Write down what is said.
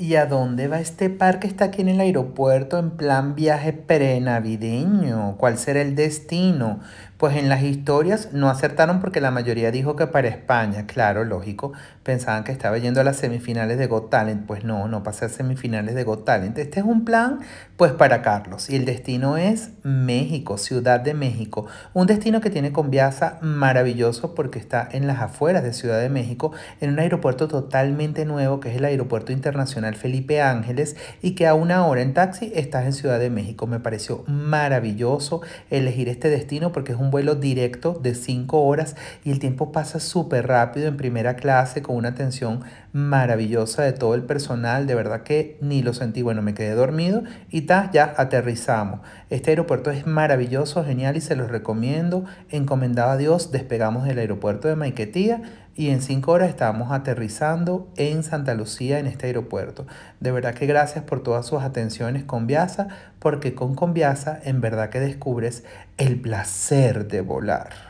¿Y a dónde va este parque? que está aquí en el aeropuerto en plan viaje prenavideño? ¿Cuál será el destino? Pues en las historias no acertaron porque la mayoría dijo que para España. Claro, lógico, pensaban que estaba yendo a las semifinales de Got Talent. Pues no, no pasé a semifinales de Got Talent. Este es un plan pues para Carlos y el destino es México, Ciudad de México. Un destino que tiene Conviasa maravilloso porque está en las afueras de Ciudad de México, en un aeropuerto totalmente nuevo que es el Aeropuerto Internacional Felipe Ángeles y que a una hora en taxi estás en Ciudad de México. Me pareció maravilloso elegir este destino porque es un vuelo directo de 5 horas y el tiempo pasa súper rápido en primera clase con una atención maravillosa de todo el personal, de verdad que ni lo sentí, bueno, me quedé dormido y ta, ya aterrizamos. Este aeropuerto es maravilloso, genial y se los recomiendo, encomendado a Dios, despegamos del aeropuerto de Maiquetía y en cinco horas estamos aterrizando en Santa Lucía en este aeropuerto. De verdad que gracias por todas sus atenciones con Viasa, porque con Conviasa en verdad que descubres el placer de volar.